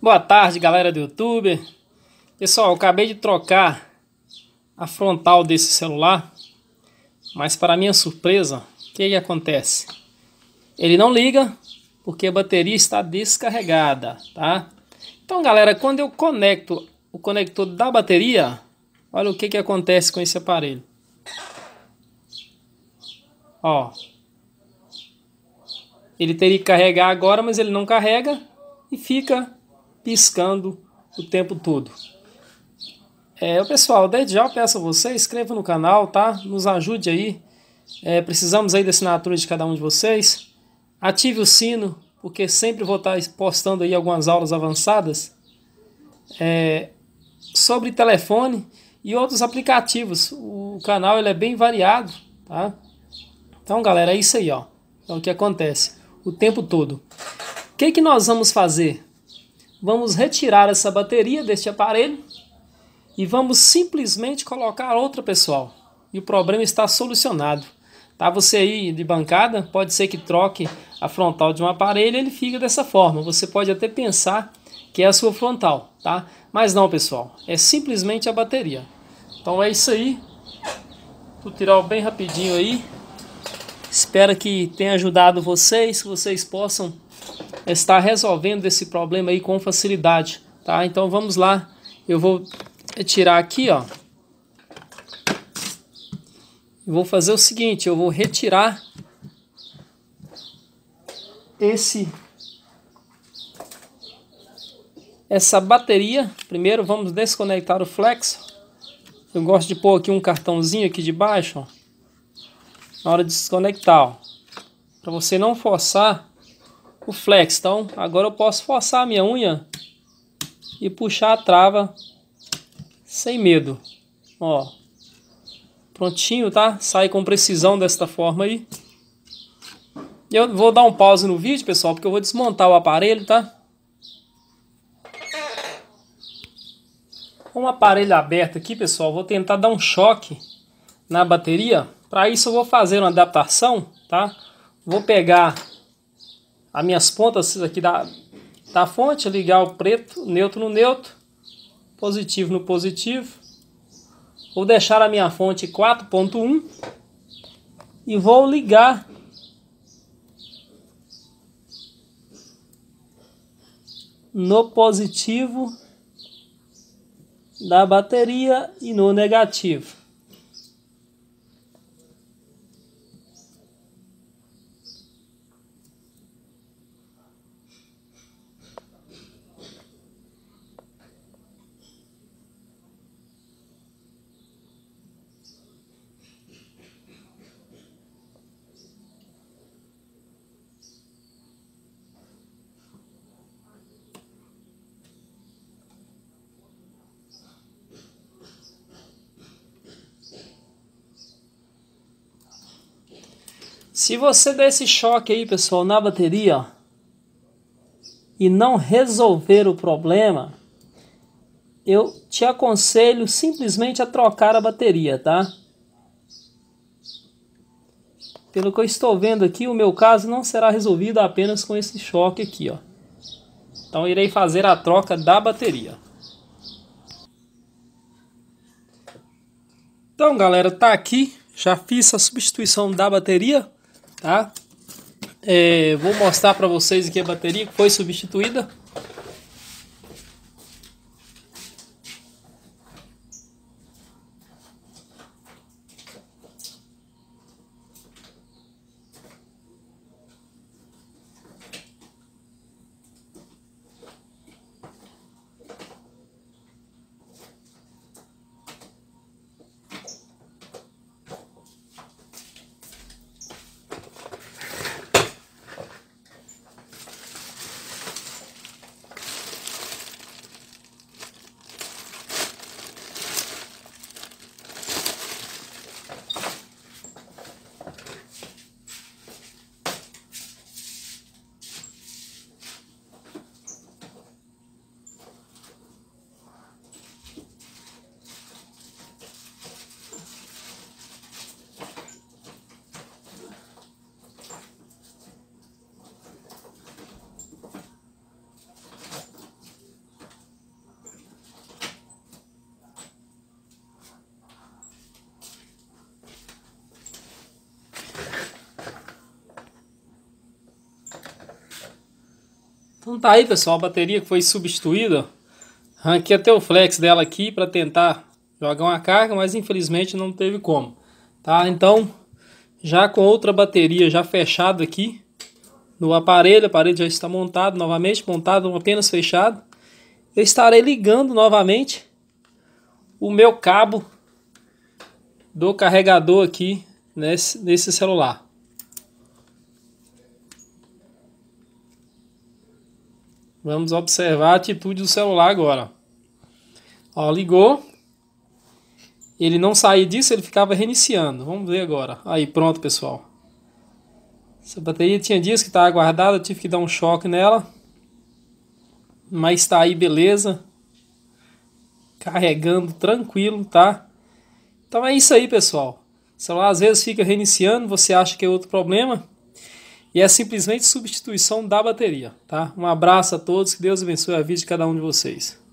Boa tarde, galera do YouTube. Pessoal, acabei de trocar a frontal desse celular, mas para minha surpresa, o que, que acontece? Ele não liga porque a bateria está descarregada, tá? Então, galera, quando eu conecto o conector da bateria, olha o que, que acontece com esse aparelho. Ó. Ele teria que carregar agora, mas ele não carrega e fica piscando o tempo todo. É, pessoal, desde já peço a você, inscreva no canal, tá? Nos ajude aí. É, precisamos aí da assinatura de cada um de vocês. Ative o sino, porque sempre vou estar postando aí algumas aulas avançadas é, sobre telefone e outros aplicativos. O canal ele é bem variado, tá? Então, galera, é isso aí, ó. É o que acontece o tempo todo. O que, que nós vamos fazer? vamos retirar essa bateria deste aparelho e vamos simplesmente colocar outra, pessoal. E o problema está solucionado. Tá? Você aí de bancada, pode ser que troque a frontal de um aparelho, e ele fica dessa forma. Você pode até pensar que é a sua frontal, tá? Mas não, pessoal, é simplesmente a bateria. Então é isso aí. tirar bem rapidinho aí. Espero que tenha ajudado vocês, que vocês possam está resolvendo esse problema aí com facilidade, tá? Então vamos lá, eu vou tirar aqui, ó. Vou fazer o seguinte, eu vou retirar esse essa bateria. Primeiro vamos desconectar o flex. Eu gosto de pôr aqui um cartãozinho aqui de baixo, ó, na hora de desconectar, para você não forçar o flex. Então agora eu posso forçar a minha unha e puxar a trava sem medo. Ó, prontinho, tá? Sai com precisão desta forma aí. Eu vou dar um pause no vídeo, pessoal, porque eu vou desmontar o aparelho, tá? Com o aparelho aberto aqui, pessoal, vou tentar dar um choque na bateria. Para isso eu vou fazer uma adaptação, tá? Vou pegar as minhas pontas aqui da, da fonte, ligar o preto, neutro no neutro, positivo no positivo. Vou deixar a minha fonte 4.1 e vou ligar no positivo da bateria e no negativo. Se você der esse choque aí, pessoal, na bateria ó, e não resolver o problema, eu te aconselho simplesmente a trocar a bateria, tá? Pelo que eu estou vendo aqui, o meu caso não será resolvido apenas com esse choque aqui, ó. Então irei fazer a troca da bateria. Então, galera, tá aqui. Já fiz a substituição da bateria tá? É, vou mostrar para vocês aqui a bateria que foi substituída. Então tá aí, pessoal, a bateria que foi substituída. Ranquei até o flex dela aqui para tentar jogar uma carga, mas infelizmente não teve como. Tá? Então, já com outra bateria já fechada aqui no aparelho, o aparelho já está montado novamente, montado apenas fechado. Eu estarei ligando novamente o meu cabo do carregador aqui nesse, nesse celular. Vamos observar a atitude do celular agora. Ó, ligou. Ele não saía disso, ele ficava reiniciando. Vamos ver agora. Aí, pronto, pessoal. Essa bateria tinha dias que estava tá guardada, tive que dar um choque nela. Mas está aí, beleza. Carregando tranquilo, tá? Então é isso aí, pessoal. O celular às vezes fica reiniciando, você acha que é outro problema, e é simplesmente substituição da bateria, tá? Um abraço a todos, que Deus abençoe a vida de cada um de vocês.